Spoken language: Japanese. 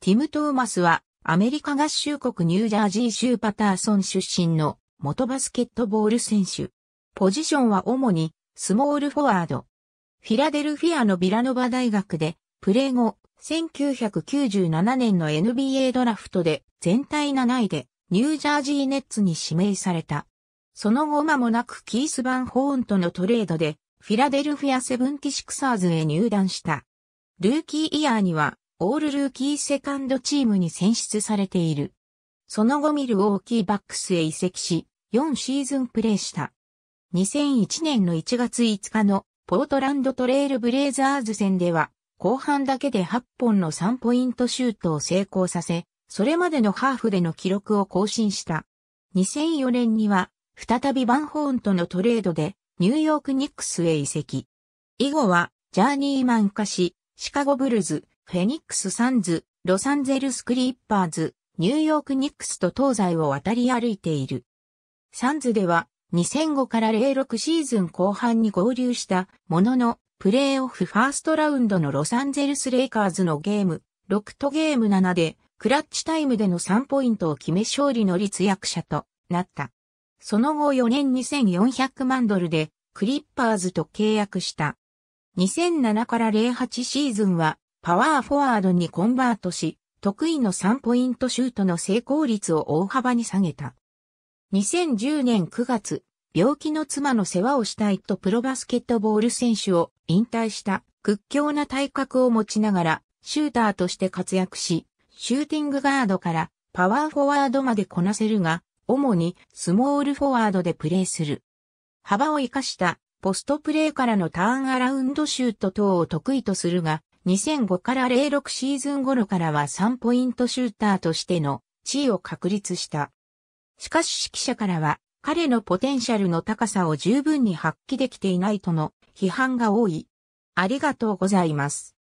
ティム・トーマスは、アメリカ合衆国ニュージャージー州パターソン出身の元バスケットボール選手。ポジションは主にスモールフォワード。フィラデルフィアのビラノバ大学でプレー後、1997年の NBA ドラフトで全体7位でニュージャージーネッツに指名された。その後間もなくキース・バンホーンとのトレードでフィラデルフィアセブンティシクサーズへ入団した。ルーキーイヤーにはオールルーキーセカンドチームに選出されている。その後ミルウォーキーバックスへ移籍し、4シーズンプレーした。2001年の1月5日のポートランドトレイルブレイザーズ戦では、後半だけで8本の3ポイントシュートを成功させ、それまでのハーフでの記録を更新した。2004年には、再びバンホーンとのトレードで、ニューヨークニックスへ移籍。以後は、ジャーニーマン化し、シカゴブルズ、フェニックス・サンズ、ロサンゼルス・クリッパーズ、ニューヨーク・ニックスと東西を渡り歩いている。サンズでは2005から06シーズン後半に合流したものの、プレーオフファーストラウンドのロサンゼルス・レイカーズのゲーム、6とゲーム7で、クラッチタイムでの3ポイントを決め勝利の立役者となった。その後4年2400万ドルでクリッパーズと契約した。2007から08シーズンはパワーフォワードにコンバートし、得意の3ポイントシュートの成功率を大幅に下げた。2010年9月、病気の妻の世話をしたいとプロバスケットボール選手を引退した屈強な体格を持ちながらシューターとして活躍し、シューティングガードからパワーフォワードまでこなせるが、主にスモールフォワードでプレーする。幅を活かしたポストプレーからのターンアラウンドシュート等を得意とするが、2005から06シーズン頃からは3ポイントシューターとしての地位を確立した。しかし指揮者からは彼のポテンシャルの高さを十分に発揮できていないとの批判が多い。ありがとうございます。